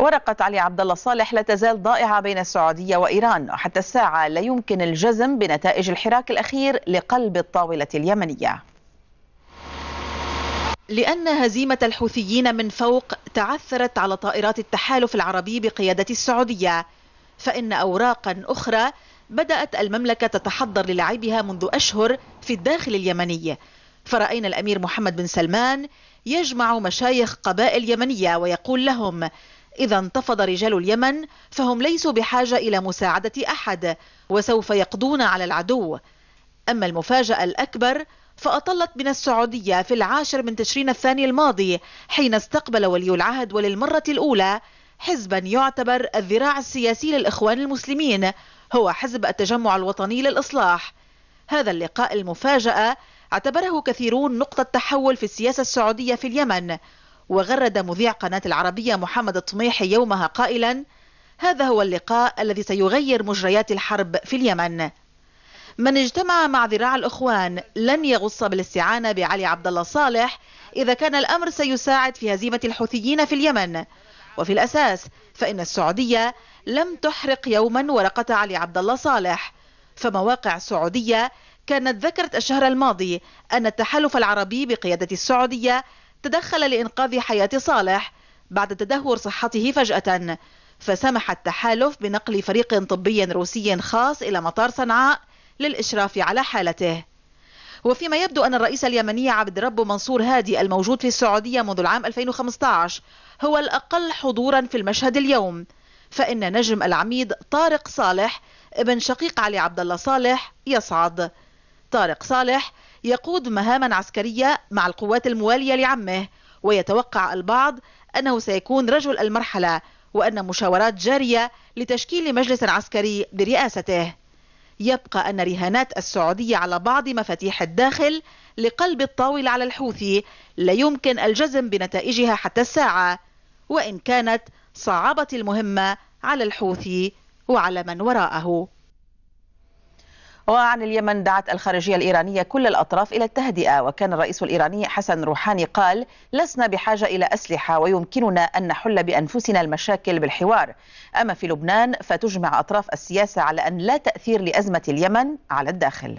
ورقة علي عبد الله صالح لا تزال ضائعة بين السعودية وإيران وحتى الساعة لا يمكن الجزم بنتائج الحراك الأخير لقلب الطاولة اليمنية لأن هزيمة الحوثيين من فوق تعثرت على طائرات التحالف العربي بقيادة السعودية فإن أوراقا أخرى بدأت المملكة تتحضر للعبها منذ أشهر في الداخل اليمني فرأينا الأمير محمد بن سلمان يجمع مشايخ قبائل يمنية ويقول لهم إذا انتفض رجال اليمن فهم ليسوا بحاجة إلى مساعدة أحد وسوف يقضون على العدو أما المفاجأة الأكبر فأطلت من السعودية في العاشر من تشرين الثاني الماضي حين استقبل ولي العهد وللمرة الأولى حزبا يعتبر الذراع السياسي للإخوان المسلمين هو حزب التجمع الوطني للإصلاح هذا اللقاء المفاجأة اعتبره كثيرون نقطة تحول في السياسة السعودية في اليمن وغرد مذيع قناة العربية محمد الطميحي يومها قائلا هذا هو اللقاء الذي سيغير مجريات الحرب في اليمن من اجتمع مع ذراع الأخوان لن يغص بالاستعانة بعلي عبد الله صالح إذا كان الأمر سيساعد في هزيمة الحوثيين في اليمن وفي الأساس فإن السعودية لم تحرق يوما ورقة علي عبد الله صالح فمواقع السعودية كانت ذكرت الشهر الماضي أن التحالف العربي بقيادة السعودية تدخل لإنقاذ حياة صالح بعد تدهور صحته فجأة فسمح التحالف بنقل فريق طبي روسي خاص إلى مطار صنعاء للإشراف على حالته وفيما يبدو أن الرئيس اليمني عبد رب منصور هادي الموجود في السعودية منذ العام 2015 هو الأقل حضورا في المشهد اليوم فإن نجم العميد طارق صالح ابن شقيق علي عبد الله صالح يصعد طارق صالح يقود مهاما عسكرية مع القوات الموالية لعمه ويتوقع البعض أنه سيكون رجل المرحلة وأن مشاورات جارية لتشكيل مجلس عسكري برئاسته يبقى أن رهانات السعودية على بعض مفاتيح الداخل لقلب الطاولة على الحوثي لا يمكن الجزم بنتائجها حتى الساعة وإن كانت صعبت المهمة على الحوثي وعلى من وراءه وعن اليمن دعت الخارجية الإيرانية كل الأطراف إلى التهدئة وكان الرئيس الإيراني حسن روحاني قال لسنا بحاجة إلى أسلحة ويمكننا أن نحل بأنفسنا المشاكل بالحوار أما في لبنان فتجمع أطراف السياسة على أن لا تأثير لأزمة اليمن على الداخل